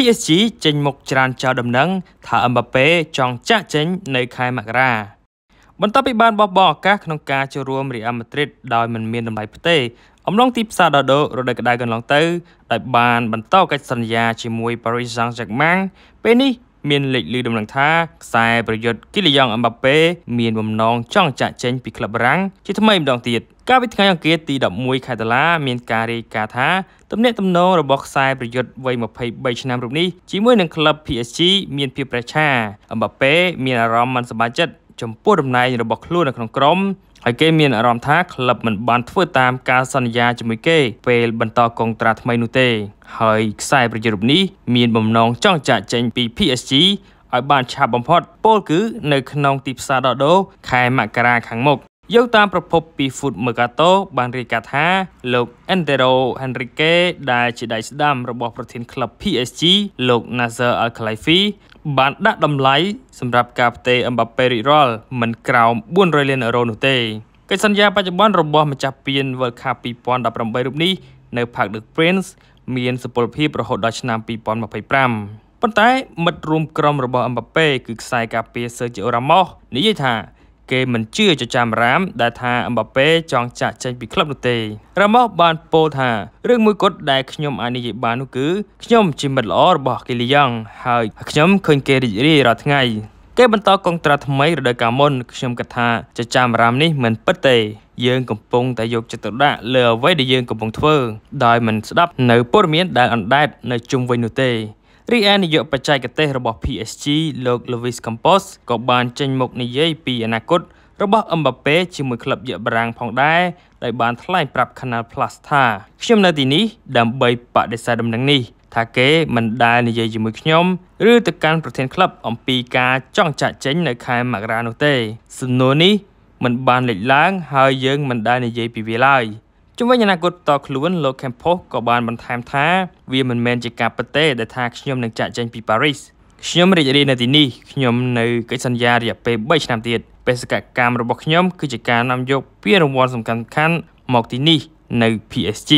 PSG ចេញមុខច្រានចោលដំណឹងថាអឹមបាប៉េចង់ចាក់ចេញ នៅខែមករា បន្ទាប់ពីបានបោះបង់ឱកាសក្នុងការចូលរួមរៀអាម៉ាឌ្រីតដោយមិនមានតម្លៃផ្ទេអំឡុងទីផ្សារដោដូរដូវក្តៅកន្លងទៅដោយបានបន្តកិច្ចសន្យាជាមួយ Paris Saint-Germain ពេលនេះមានលេចឮដំណឹងថាខ្សែប្រយុទ្ធគីលីយ៉ងអឹមបាប៉េមានបំណងចង់ចាក់ចេញពីក្លឹបបារាំងជាថ្មីម្ដងទៀតកាលពីថ្ងៃអង្គារទី11ខែតុលាមានការរាយការណ៍ថាទំនាក់ទំនងរបស់ខ្សែប្រយុទ្ធវ័យ23ឆ្នាំរូបនេះជាមួយនឹងក្លឹប PSG មានភាពប្រឆាអឹមបាប៉េមានអារម្មណ៍មិនសប្បាយចិត្តចំពោះតំណែងរបស់ខ្លួននៅក្នុងក្រុមហើយគេមានអារម្មណ៍ថាក្លឹបមិនបានធ្វើតាម ការសន្យាជាមួយគេពេលបន្តកងត្រាថ្មីនោះទេហើយខ្សែប្រជារូបនេះមានបំណងចង់ចាក់ចែងពី PSG ឲ្យ បានឆាប់បំផុតពលគឺនៅក្នុង ទីផ្សារដដូ ខែមករាខាងមុខយកតាមប្រភពពី Food Mercato បានរាយការណ៍ថា លោក Entero Henrique ដែលជាដៃស្ដាំរបស់ប្រធានក្លឹប PSG លោក Nasser Al Khelaifi បានដាក់តម្លៃសម្រាប់ការផ្ទេរអឹមបាប៉េរិចរាល់មិនក្រោម400លានអឺរ៉ូនោះទេកិច្ចសន្យាបច្ចុប្បន្នរបស់ម្ចាស់ពាន World Cup 2018រូបនេះនៅ Park de Prince មានសុពលភាពរហូតដល់ឆ្នាំ2025ប៉ុន្តែមិត្តរួមក្រុមរបស់អឹមបាប៉េគឺខ្សែការពារ Sergio Ramos និយាយថាគេមិនជឿចចាមរាមដែលថាអឹមបាប៉េចង់ចាក់ចេញពីក្លឹបនោះទេរ៉ាម៉ូសបានពោលថារឿងមួយគត់ដែលខ្ញុំអាចនិយាយបាននោះគឺខ្ញុំជាមិត្តល្អរបស់គីលីយ៉ាងហើយខ្ញុំឃើញគេរីករាយរាល់ថ្ងៃគេបន្តកងត្រាថ្មីរដូវកាលមុនខ្ញុំគិតថាចចាមរាមនេះ មិនពិតទេ យើងកំពុងតែយកចិត្តទុកដាក់លើអ្វីដែលយើង កំពុងធ្វើដោយមិនស្ដាប់នៅព័ត៌មានដែលអណ្ដែតនៅជុំវិញនោះទេរីឯនាយកបច្ចេកទេសរបស់ PSG លោក Luis Campos ក៏បានចេញមុខនិយាយពីអនាគតរបស់អឹមបាប៉េជាមួយក្លឹបយកបារាំងផងដែរដោយបានថ្លែងប្រាប់ Canal Plus ថាខ្ញុំនៅទីនេះដើម្បីបដិសេធដំណឹងនេះ ថាគេមិនដែលនិយាយជាមួយខ្ញុំ ឬទៅកាន់ប្រធានក្លឹបអំពីការចង់ចាក់ចេញ នៅខែមករានោះទេសំណួរនេះមិនបានលេចឡើងហើយយើងមិនដែលនិយាយពីវាឡើយ។ជំវិញអនាគតតខ្លួនលោក Campos ក៏បានបន្ថែមថាវាមិនមែនជាការពិតទេដែលថាខ្ញុំនឹងចាក់ចែងពីប៉ារីសខ្ញុំរីករាយនៅទីនេះខ្ញុំនៅកិច្ចសន្យារយៈពេល3ឆ្នាំទៀតបេសកកម្មរបស់ខ្ញុំគឺជាការនាំយកពានរង្វាន់សំខាន់ៗមកទីនេះនៅ PSG